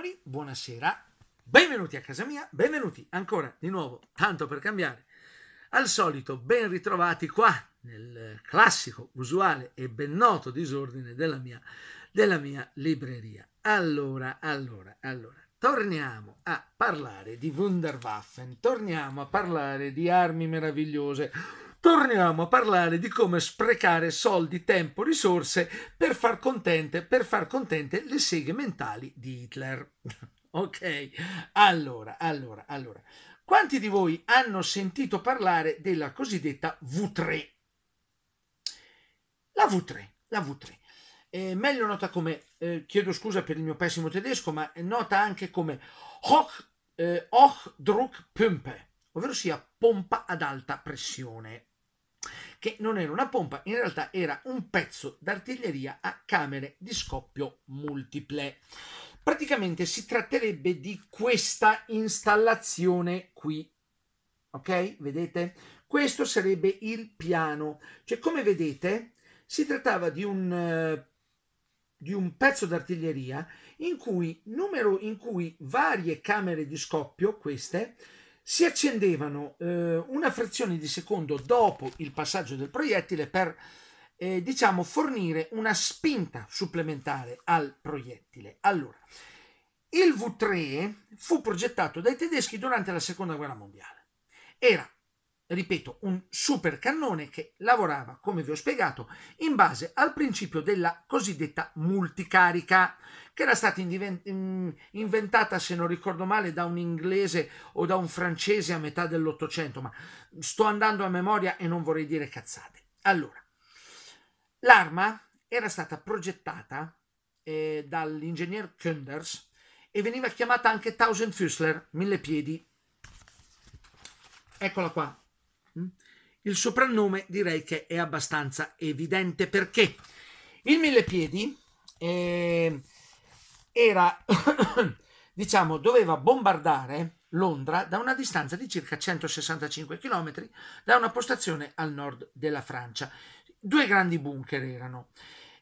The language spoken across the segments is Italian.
signori, buonasera, benvenuti a casa mia, benvenuti ancora di nuovo, tanto per cambiare, al solito ben ritrovati qua nel classico, usuale e ben noto disordine della mia, della mia libreria. Allora, allora, allora, torniamo a parlare di Wunderwaffen, torniamo a parlare di armi meravigliose torniamo a parlare di come sprecare soldi, tempo, risorse per far contente, per far contente le seghe mentali di Hitler. ok, allora, allora, allora. Quanti di voi hanno sentito parlare della cosiddetta V3? La V3, la V3. Eh, meglio nota come, eh, chiedo scusa per il mio pessimo tedesco, ma è nota anche come Hoch, eh, Hochdruckpumpe, ovvero sia pompa ad alta pressione che non era una pompa, in realtà era un pezzo d'artiglieria a camere di scoppio multiple. Praticamente si tratterebbe di questa installazione qui. Ok? Vedete? Questo sarebbe il piano. Cioè, come vedete, si trattava di un, eh, di un pezzo d'artiglieria in cui, numero, in cui varie camere di scoppio, queste, si accendevano eh, una frazione di secondo dopo il passaggio del proiettile per eh, diciamo fornire una spinta supplementare al proiettile. Allora, il V3 fu progettato dai tedeschi durante la seconda guerra mondiale. Era ripeto, un super cannone che lavorava, come vi ho spiegato, in base al principio della cosiddetta multicarica, che era stata inventata, se non ricordo male, da un inglese o da un francese a metà dell'Ottocento, ma sto andando a memoria e non vorrei dire cazzate. Allora, l'arma era stata progettata eh, dall'ingegner Kunders e veniva chiamata anche Tausend Füßler, mille piedi. Eccola qua, il soprannome direi che è abbastanza evidente perché il Millepiedi eh, era, diciamo, doveva bombardare Londra da una distanza di circa 165 km da una postazione al nord della Francia. Due grandi bunker erano.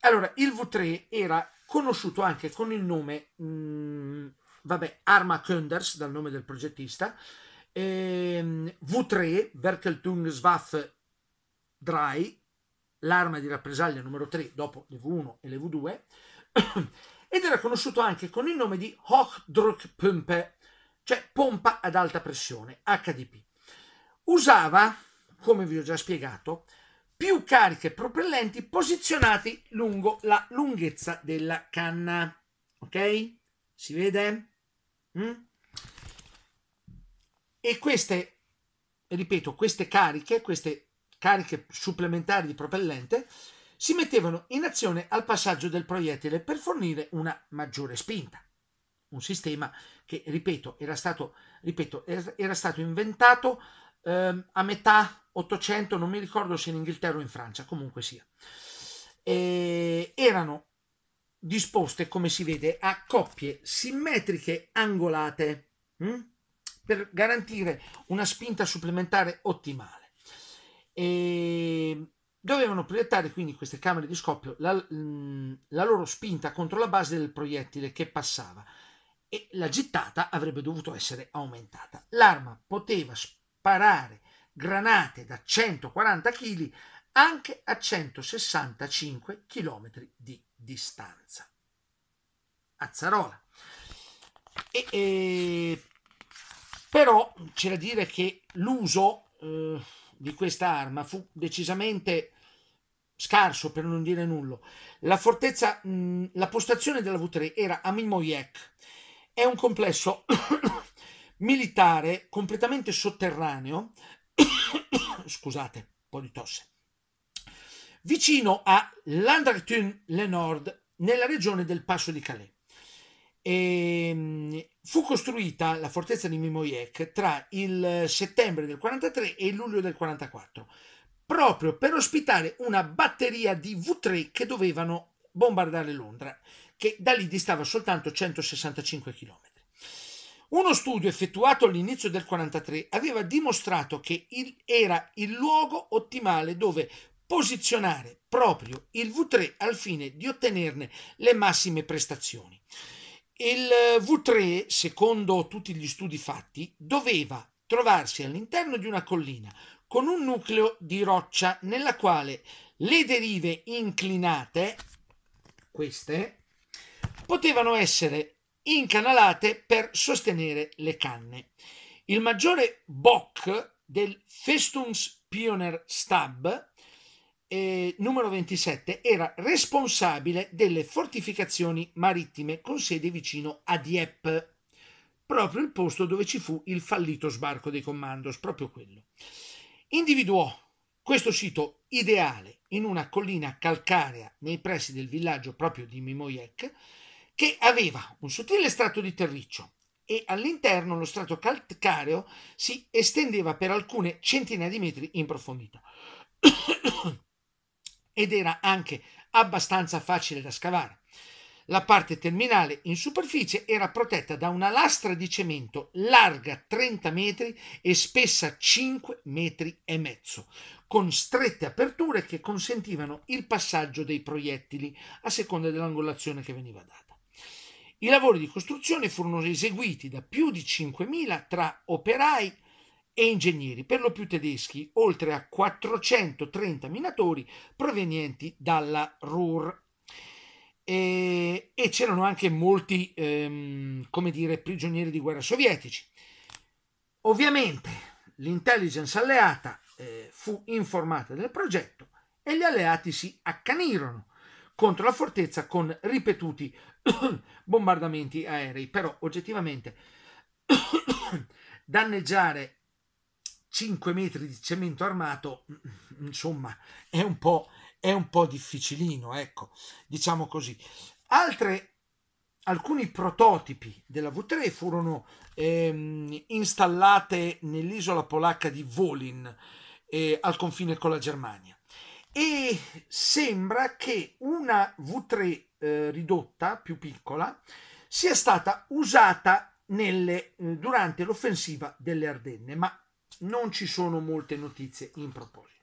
Allora, il V3 era conosciuto anche con il nome, mh, mm, vabbè, Arma Könders, dal nome del progettista, V3, ehm, Verkeltungswaffe Dry, l'arma di rappresaglia numero 3 dopo le V1 e le V2, ed era conosciuto anche con il nome di Hochdruckpumpe, cioè pompa ad alta pressione, HDP. Usava, come vi ho già spiegato, più cariche propellenti posizionate lungo la lunghezza della canna. Ok? Si vede? Mm? E queste, ripeto, queste cariche, queste cariche supplementari di propellente, si mettevano in azione al passaggio del proiettile per fornire una maggiore spinta. Un sistema che, ripeto, era stato, ripeto, er, era stato inventato eh, a metà 800, non mi ricordo se in Inghilterra o in Francia, comunque sia. E erano disposte, come si vede, a coppie simmetriche angolate. Mm? per garantire una spinta supplementare ottimale. E dovevano proiettare quindi queste camere di scoppio la, mm, la loro spinta contro la base del proiettile che passava e la gittata avrebbe dovuto essere aumentata. L'arma poteva sparare granate da 140 kg anche a 165 km di distanza. Azzarola. E, e però c'è da dire che l'uso eh, di questa arma fu decisamente scarso per non dire nullo. La fortezza, mh, la postazione della V3 era a Mimoyek, è un complesso militare completamente sotterraneo, scusate, un po' di tosse, vicino a Landretun-le-Nord, nella regione del Passo di Calais. E ehm, fu costruita la fortezza di Mimoyek tra il settembre del 43 e il luglio del 44, proprio per ospitare una batteria di V3 che dovevano bombardare Londra, che da lì distava soltanto 165 km. Uno studio effettuato all'inizio del 43 aveva dimostrato che il, era il luogo ottimale dove posizionare proprio il V3 al fine di ottenerne le massime prestazioni. Il V3, secondo tutti gli studi fatti, doveva trovarsi all'interno di una collina con un nucleo di roccia nella quale le derive inclinate, queste, potevano essere incanalate per sostenere le canne. Il maggiore Bock del Festungs Pioner Stab eh, numero 27 era responsabile delle fortificazioni marittime con sede vicino a Dieppe, proprio il posto dove ci fu il fallito sbarco dei Commandos, proprio quello. Individuò questo sito ideale in una collina calcarea nei pressi del villaggio proprio di Mimoiec, che aveva un sottile strato di terriccio e all'interno lo strato calcareo si estendeva per alcune centinaia di metri in profondità ed era anche abbastanza facile da scavare. La parte terminale in superficie era protetta da una lastra di cemento larga 30 metri e spessa 5 metri e mezzo, con strette aperture che consentivano il passaggio dei proiettili a seconda dell'angolazione che veniva data. I lavori di costruzione furono eseguiti da più di 5.000 tra operai, e ingegneri, per lo più tedeschi, oltre a 430 minatori provenienti dalla Ruhr. E, e c'erano anche molti, ehm, come dire, prigionieri di guerra sovietici. Ovviamente l'intelligence alleata eh, fu informata del progetto e gli alleati si accanirono contro la fortezza con ripetuti bombardamenti aerei, però oggettivamente danneggiare 5 metri di cemento armato, mm, insomma, è un po', è un po difficilino, ecco, diciamo così. Altre, alcuni prototipi della V3 furono ehm, installate nell'isola polacca di Volin, eh, al confine con la Germania. E sembra che una V3 eh, ridotta, più piccola, sia stata usata nelle, eh, durante l'offensiva delle Ardenne, ma non ci sono molte notizie in proposito.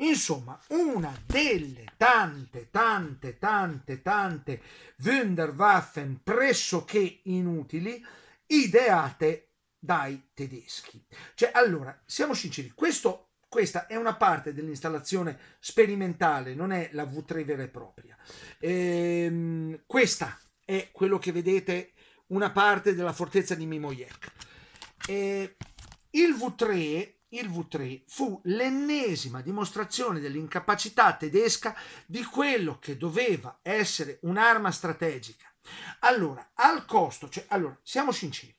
Insomma, una delle tante, tante, tante, tante Wunderwaffen pressoché inutili ideate dai tedeschi. Cioè, allora, siamo sinceri, questo, questa è una parte dell'installazione sperimentale, non è la V3 vera e propria. Ehm, questa è quello che vedete, una parte della fortezza di Mimoyek. Ehm, il V3 il V3 fu l'ennesima dimostrazione dell'incapacità tedesca di quello che doveva essere un'arma strategica. Allora, al costo, cioè, allora, siamo sinceri,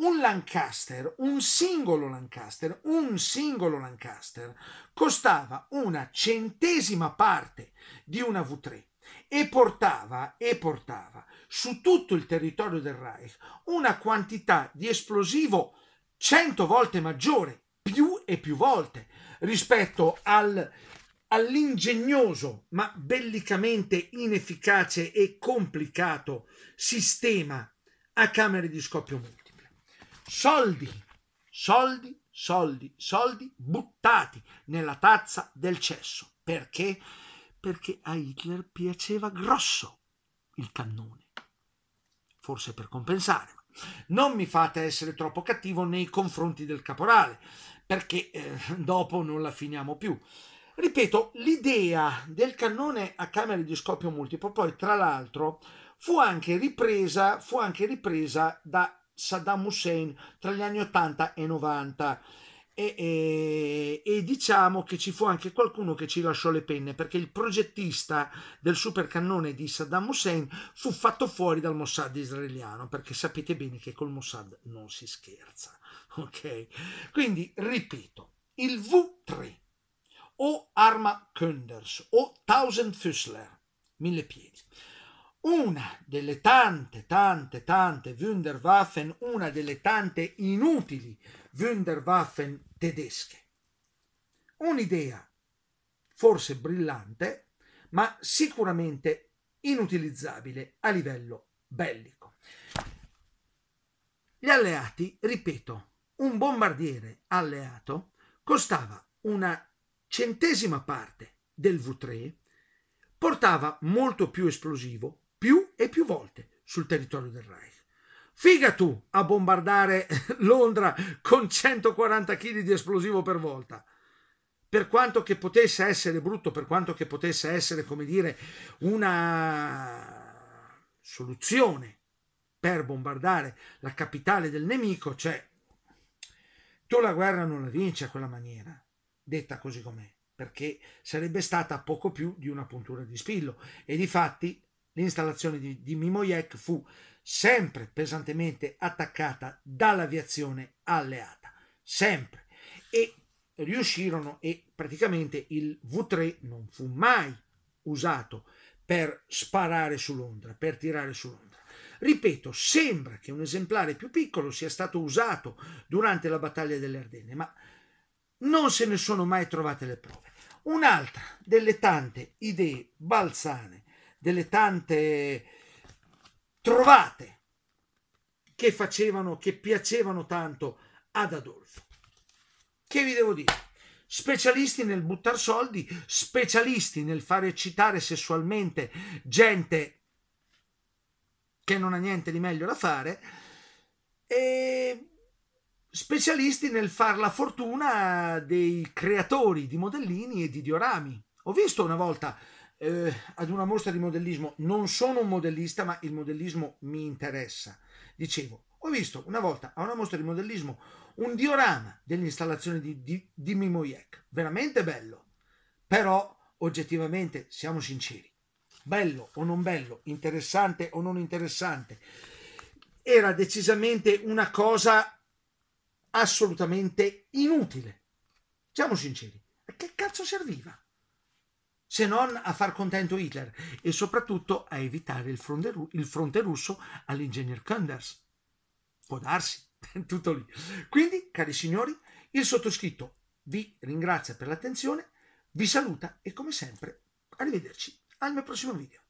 un Lancaster, un singolo Lancaster, un singolo Lancaster costava una centesima parte di una V3 e portava, e portava su tutto il territorio del Reich una quantità di esplosivo 100 volte maggiore, più e più volte, rispetto al, all'ingegnoso ma bellicamente inefficace e complicato sistema a camere di scoppio multiple. Soldi, soldi, soldi, soldi buttati nella tazza del cesso. Perché? Perché a Hitler piaceva grosso il cannone. Forse per compensare. Non mi fate essere troppo cattivo nei confronti del caporale, perché eh, dopo non la finiamo più. Ripeto, l'idea del cannone a camere di scoppio multiplo, poi tra l'altro, fu anche ripresa, fu anche ripresa da Saddam Hussein tra gli anni 80 e 90 e, e, e, diciamo che ci fu anche qualcuno che ci lasciò le penne perché il progettista del supercannone di Saddam Hussein fu fatto fuori dal Mossad israeliano perché sapete bene che col Mossad non si scherza ok quindi ripeto il V3 o Arma Kunders o Tausend Füssler mille piedi una delle tante, tante, tante Wunderwaffen, una delle tante inutili Wunderwaffen tedesche. Un'idea forse brillante, ma sicuramente inutilizzabile a livello bellico. Gli alleati, ripeto, un bombardiere alleato costava una centesima parte del V3, portava molto più esplosivo, più e più volte sul territorio del Reich. Figa tu a bombardare Londra con 140 kg di esplosivo per volta. Per quanto che potesse essere brutto, per quanto che potesse essere, come dire, una soluzione per bombardare la capitale del nemico, cioè tu la guerra non la vinci a quella maniera, detta così com'è, perché sarebbe stata poco più di una puntura di spillo. E di fatti l'installazione di, di Mimoiec fu sempre pesantemente attaccata dall'aviazione alleata, sempre. E riuscirono e praticamente il V3 non fu mai usato per sparare su Londra, per tirare su Londra. Ripeto, sembra che un esemplare più piccolo sia stato usato durante la battaglia delle Ardenne, ma non se ne sono mai trovate le prove. Un'altra delle tante idee balzane delle tante trovate che facevano, che piacevano tanto ad Adolfo. Che vi devo dire? Specialisti nel buttare soldi, specialisti nel far eccitare sessualmente gente che non ha niente di meglio da fare e specialisti nel far la fortuna dei creatori di modellini e di diorami. Ho visto una volta eh, ad una mostra di modellismo, non sono un modellista, ma il modellismo mi interessa. Dicevo, ho visto una volta a una mostra di modellismo un diorama dell'installazione di, di, di Mimoiek, veramente bello, però oggettivamente siamo sinceri, bello o non bello, interessante o non interessante, era decisamente una cosa assolutamente inutile. Siamo sinceri, a che cazzo serviva? se non a far contento Hitler e soprattutto a evitare il fronte, il fronte russo all'ingegner Kunders. Può darsi, tutto lì. Quindi, cari signori, il sottoscritto vi ringrazia per l'attenzione, vi saluta e come sempre, arrivederci al mio prossimo video.